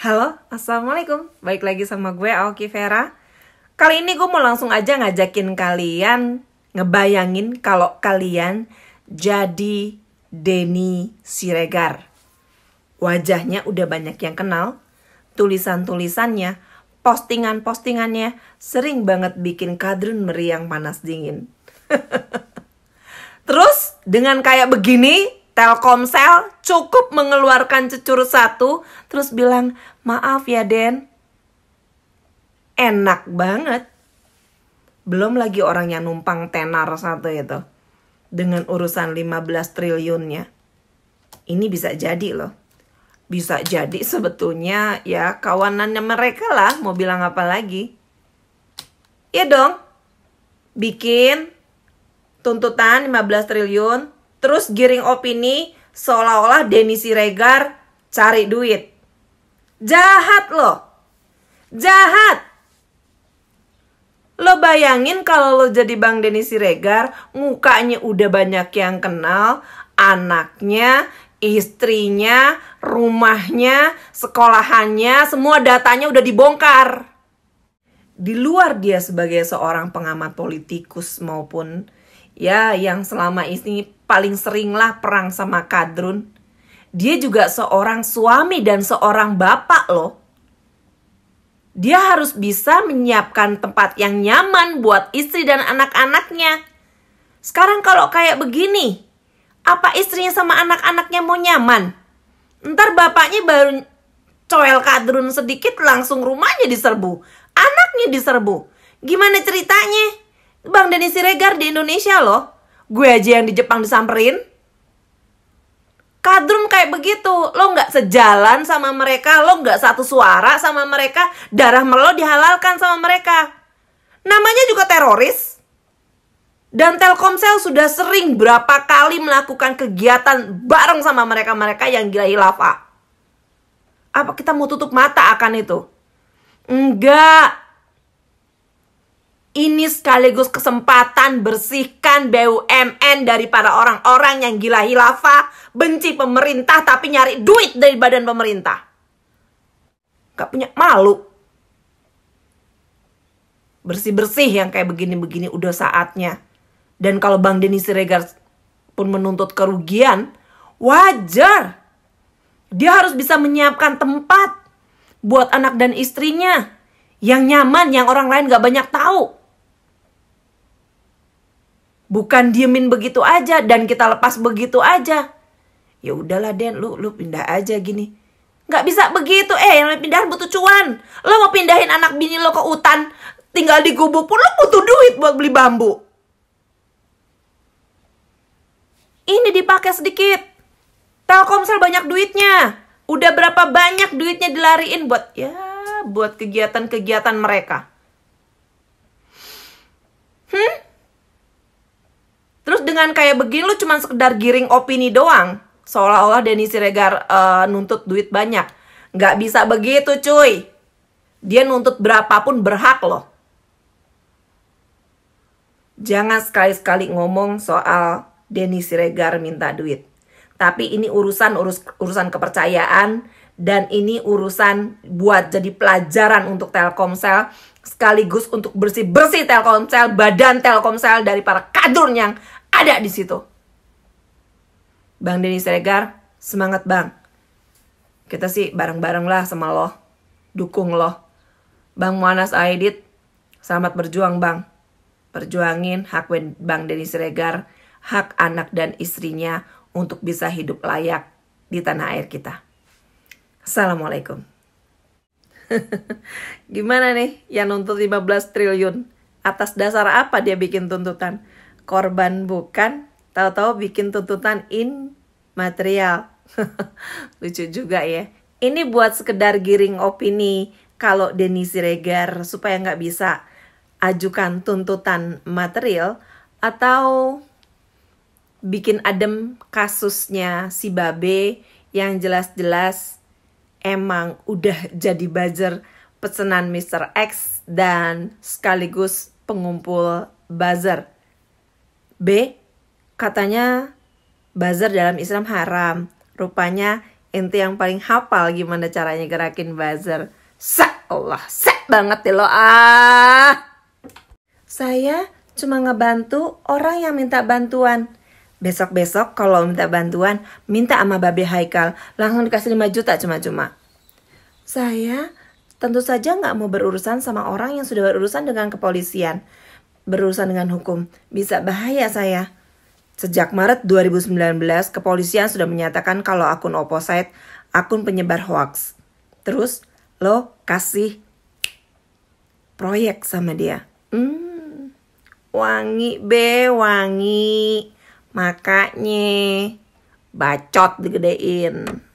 Halo, Assalamualaikum. Baik lagi sama gue Aoki Vera. Kali ini gue mau langsung aja ngajakin kalian ngebayangin kalau kalian jadi Denny Siregar. Wajahnya udah banyak yang kenal, tulisan-tulisannya, postingan-postingannya sering banget bikin kadrun meriang panas dingin. Terus dengan kayak begini, Telkomsel cukup mengeluarkan cecur satu, terus bilang, maaf ya Den, enak banget. Belum lagi orang yang numpang tenar satu itu. Dengan urusan 15 triliunnya. Ini bisa jadi loh. Bisa jadi sebetulnya ya kawanannya mereka lah. Mau bilang apa lagi. Ya dong. Bikin tuntutan 15 triliun terus giring opini seolah-olah Denny Siregar cari duit. Jahat loh. Jahat. Lo bayangin kalau lo jadi Bang Denny Siregar, mukanya udah banyak yang kenal, anaknya, istrinya, rumahnya, sekolahannya, semua datanya udah dibongkar. Di luar dia sebagai seorang pengamat politikus maupun ya yang selama ini paling seringlah perang sama Kadrun. Dia juga seorang suami dan seorang bapak loh. Dia harus bisa menyiapkan tempat yang nyaman buat istri dan anak-anaknya. Sekarang kalau kayak begini, apa istrinya sama anak-anaknya mau nyaman? Ntar bapaknya baru coel kadrun sedikit langsung rumahnya diserbu. Anaknya diserbu. Gimana ceritanya? Bang Denny Siregar di Indonesia loh gue aja yang di Jepang disamperin kadrun kayak begitu lo nggak sejalan sama mereka lo nggak satu suara sama mereka darah melo dihalalkan sama mereka namanya juga teroris dan Telkomsel sudah sering berapa kali melakukan kegiatan bareng sama mereka-mereka yang gila hilafa. Apa kita mau tutup mata akan itu? Enggak. Ini sekaligus kesempatan bersih BUMN dari para orang-orang yang gila hilafah, benci pemerintah tapi nyari duit dari badan pemerintah. Gak punya malu. Bersih-bersih yang kayak begini-begini udah saatnya. Dan kalau Bang Denny Siregar pun menuntut kerugian, wajar. Dia harus bisa menyiapkan tempat buat anak dan istrinya yang nyaman, yang orang lain gak banyak tahu. Bukan diemin begitu aja dan kita lepas begitu aja. Ya udahlah Den, lu lu pindah aja gini. Nggak bisa begitu, eh yang pindahan butuh cuan. Lo mau pindahin anak bini lo ke hutan, tinggal di gubuk pun lo butuh duit buat beli bambu. Ini dipakai sedikit. Telkomsel banyak duitnya. Udah berapa banyak duitnya dilariin buat ya buat kegiatan-kegiatan mereka. dengan kayak begini lu cuma sekedar giring opini doang. Seolah-olah Denny Siregar uh, nuntut duit banyak. Nggak bisa begitu cuy. Dia nuntut berapapun berhak loh. Jangan sekali-sekali ngomong soal Denny Siregar minta duit. Tapi ini urusan urus, urusan kepercayaan dan ini urusan buat jadi pelajaran untuk Telkomsel sekaligus untuk bersih-bersih Telkomsel, badan Telkomsel dari para kadurnya. yang ada di situ. Bang Denny Siregar, semangat bang. Kita sih bareng-bareng lah sama lo. Dukung lo. Bang Muanas Aidit, selamat berjuang bang. Perjuangin hak Bang Denny Siregar, hak anak dan istrinya untuk bisa hidup layak di tanah air kita. Assalamualaikum. Gimana nih yang nuntut 15 triliun? Atas dasar apa dia bikin tuntutan? korban bukan, tahu-tahu bikin tuntutan in material. Lucu juga ya. Ini buat sekedar giring opini kalau Denny Siregar supaya nggak bisa ajukan tuntutan material atau bikin adem kasusnya si Babe yang jelas-jelas emang udah jadi buzzer pesenan Mr. X dan sekaligus pengumpul buzzer. B. Katanya buzzer dalam Islam haram. Rupanya ente yang paling hafal gimana caranya gerakin buzzer. Sek Allah, sek banget ya lo ah. Saya cuma ngebantu orang yang minta bantuan. Besok-besok kalau minta bantuan, minta sama Babe Haikal, langsung dikasih 5 juta cuma-cuma. Saya tentu saja nggak mau berurusan sama orang yang sudah berurusan dengan kepolisian berurusan dengan hukum. Bisa bahaya saya. Sejak Maret 2019, kepolisian sudah menyatakan kalau akun Opposite akun penyebar hoax. Terus lo kasih proyek sama dia. Hmm, wangi be wangi. Makanya bacot digedein.